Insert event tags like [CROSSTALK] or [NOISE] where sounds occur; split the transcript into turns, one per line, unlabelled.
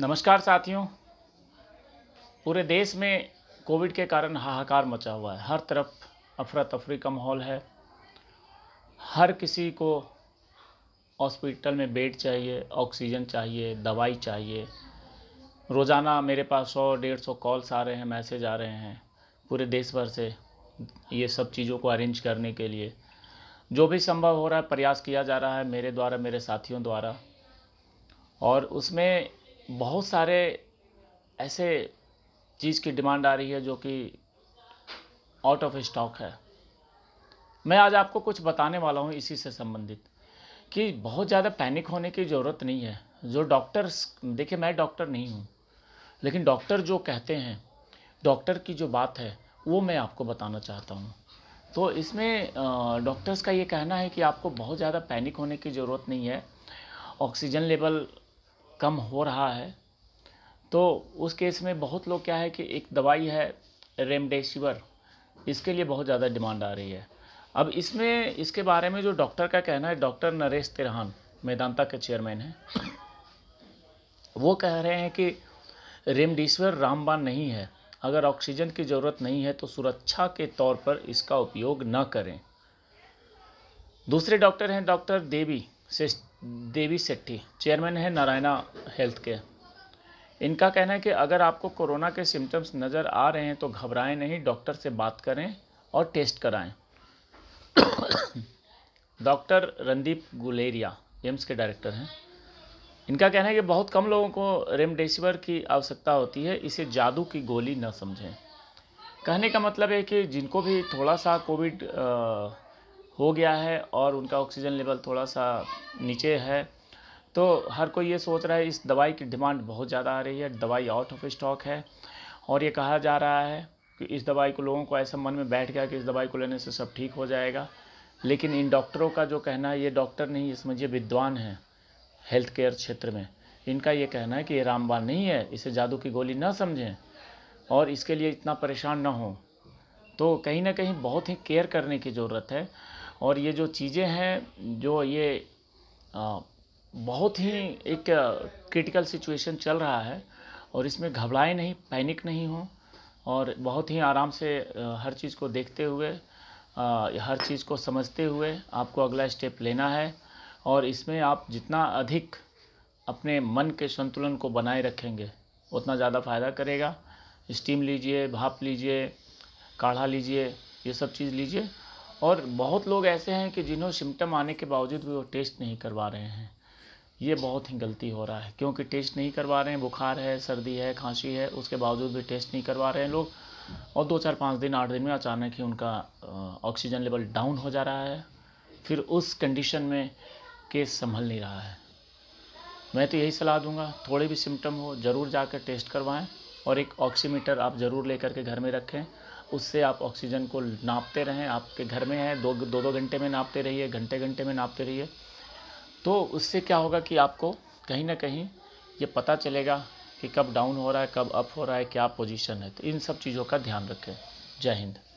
नमस्कार साथियों पूरे देश में कोविड के कारण हाहाकार मचा हुआ है हर तरफ अफरा तफरी का माहौल है हर किसी को हॉस्पिटल में बेड चाहिए ऑक्सीजन चाहिए दवाई चाहिए रोज़ाना मेरे पास सौ डेढ़ सौ कॉल्स आ रहे हैं मैसेज आ रहे हैं पूरे देश भर से ये सब चीज़ों को अरेंज करने के लिए जो भी संभव हो रहा है प्रयास किया जा रहा है मेरे द्वारा मेरे साथियों द्वारा और उसमें बहुत सारे ऐसे चीज़ की डिमांड आ रही है जो कि आउट ऑफ स्टॉक है मैं आज आपको कुछ बताने वाला हूँ इसी से संबंधित कि बहुत ज़्यादा पैनिक होने की ज़रूरत नहीं है जो डॉक्टर्स देखिए मैं डॉक्टर नहीं हूँ लेकिन डॉक्टर जो कहते हैं डॉक्टर की जो बात है वो मैं आपको बताना चाहता हूँ तो इसमें डॉक्टर्स का ये कहना है कि आपको बहुत ज़्यादा पैनिक होने की ज़रूरत नहीं है ऑक्सीजन लेवल कम हो रहा है तो उस केस में बहुत लोग क्या है कि एक दवाई है रेमडेसिविर इसके लिए बहुत ज़्यादा डिमांड आ रही है अब इसमें इसके बारे में जो डॉक्टर का कहना है डॉक्टर नरेश तिरहान मैदानता के चेयरमैन हैं वो कह रहे हैं कि रेमडेसिविर रामबान नहीं है अगर ऑक्सीजन की ज़रूरत नहीं है तो सुरक्षा के तौर पर इसका उपयोग न करें दूसरे डॉक्टर हैं डॉक्टर देवी देवी सेट्टी चेयरमैन है नारायणा हेल्थ के इनका कहना है कि अगर आपको कोरोना के सिम्टम्स नज़र आ रहे हैं तो घबराएं नहीं डॉक्टर से बात करें और टेस्ट कराएं [COUGHS] डॉक्टर रणदीप गुलेरिया एम्स के डायरेक्टर हैं इनका कहना है कि बहुत कम लोगों को रेमडेसिविर की आवश्यकता होती है इसे जादू की गोली न समझें कहने का मतलब है कि जिनको भी थोड़ा सा कोविड हो गया है और उनका ऑक्सीजन लेवल थोड़ा सा नीचे है तो हर कोई ये सोच रहा है इस दवाई की डिमांड बहुत ज़्यादा आ रही है दवाई आउट ऑफ स्टॉक है और ये कहा जा रहा है कि इस दवाई को लोगों को ऐसा मन में बैठ गया कि इस दवाई को लेने से सब ठीक हो जाएगा लेकिन इन डॉक्टरों का जो कहना है ये डॉक्टर नहीं ये समझिए विद्वान हैं हेल्थ केयर क्षेत्र में इनका ये कहना है कि ये रामबाण नहीं है इसे जादू की गोली ना समझें और इसके लिए इतना परेशान ना हो तो कहीं ना कहीं बहुत ही केयर करने की ज़रूरत है और ये जो चीज़ें हैं जो ये आ, बहुत ही एक क्रिटिकल सिचुएशन चल रहा है और इसमें घबराए नहीं पैनिक नहीं हो और बहुत ही आराम से हर चीज़ को देखते हुए हर चीज़ को समझते हुए आपको अगला स्टेप लेना है और इसमें आप जितना अधिक अपने मन के संतुलन को बनाए रखेंगे उतना ज़्यादा फ़ायदा करेगा स्टीम लीजिए भाप लीजिए काढ़ा लीजिए ये सब चीज़ लीजिए और बहुत लोग ऐसे हैं कि जिन्हों सिम्टम आने के बावजूद भी वो टेस्ट नहीं करवा रहे हैं ये बहुत ही गलती हो रहा है क्योंकि टेस्ट नहीं करवा रहे हैं बुखार है सर्दी है खांसी है उसके बावजूद भी टेस्ट नहीं करवा रहे हैं लोग और दो चार पाँच दिन आठ दिन में अचानक ही उनका ऑक्सीजन लेवल डाउन हो जा रहा है फिर उस कंडीशन में केस संभल नहीं रहा है मैं तो यही सलाह दूंगा थोड़े भी सिम्टम हो ज़रूर जाकर टेस्ट करवाएं और एक ऑक्सीमीटर आप ज़रूर लेकर के घर में रखें उससे आप ऑक्सीजन को नापते रहें आपके घर में है दो दो दो घंटे में नापते रहिए घंटे घंटे में नापते रहिए तो उससे क्या होगा कि आपको कहीं ना कहीं ये पता चलेगा कि कब डाउन हो रहा है कब अप हो रहा है क्या पोजीशन है तो इन सब चीज़ों का ध्यान रखें जय हिंद